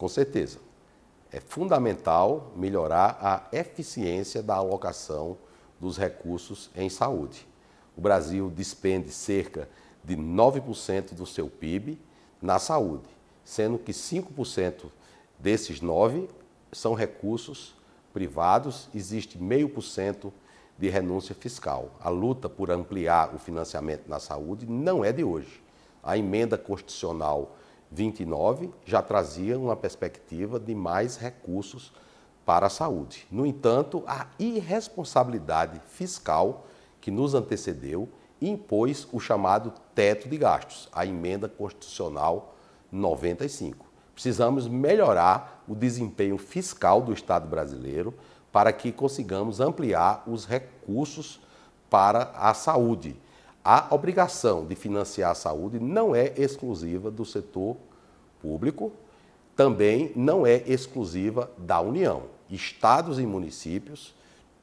Com certeza. É fundamental melhorar a eficiência da alocação dos recursos em saúde. O Brasil despende cerca de 9% do seu PIB na saúde, sendo que 5% desses 9 são recursos privados, existe 0,5% de renúncia fiscal. A luta por ampliar o financiamento na saúde não é de hoje. A emenda constitucional 29 já trazia uma perspectiva de mais recursos para a saúde. No entanto, a irresponsabilidade fiscal que nos antecedeu impôs o chamado teto de gastos, a emenda constitucional 95. Precisamos melhorar o desempenho fiscal do Estado brasileiro para que consigamos ampliar os recursos para a saúde a obrigação de financiar a saúde não é exclusiva do setor público, também não é exclusiva da União. Estados e municípios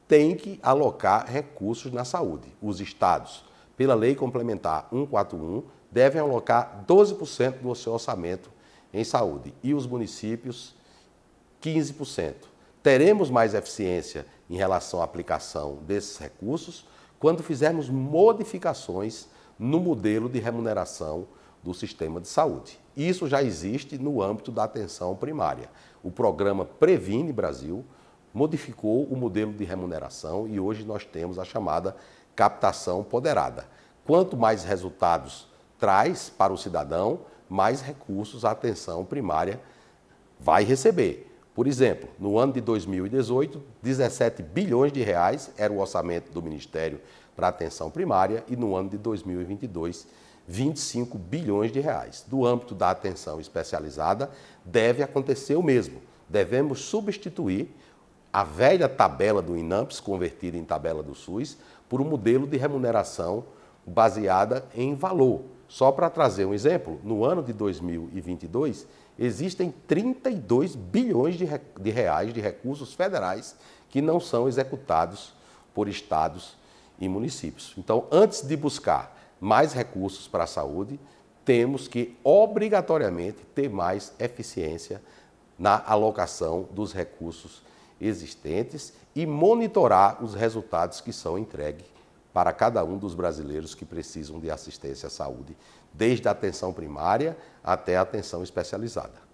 têm que alocar recursos na saúde. Os estados, pela lei complementar 141, devem alocar 12% do seu orçamento em saúde e os municípios 15%. Teremos mais eficiência em relação à aplicação desses recursos quando fizermos modificações no modelo de remuneração do sistema de saúde. Isso já existe no âmbito da atenção primária. O programa Previne Brasil modificou o modelo de remuneração e hoje nós temos a chamada captação poderada. Quanto mais resultados traz para o cidadão, mais recursos a atenção primária vai receber. Por exemplo, no ano de 2018, 17 bilhões de reais era o orçamento do Ministério para Atenção Primária e no ano de 2022, 25 bilhões de reais. Do âmbito da atenção especializada, deve acontecer o mesmo. Devemos substituir a velha tabela do INAMPS, convertida em tabela do SUS, por um modelo de remuneração baseada em valor, só para trazer um exemplo, no ano de 2022, existem 32 bilhões de, de reais de recursos federais que não são executados por estados e municípios. Então, antes de buscar mais recursos para a saúde, temos que obrigatoriamente ter mais eficiência na alocação dos recursos existentes e monitorar os resultados que são entregues para cada um dos brasileiros que precisam de assistência à saúde, desde a atenção primária até a atenção especializada.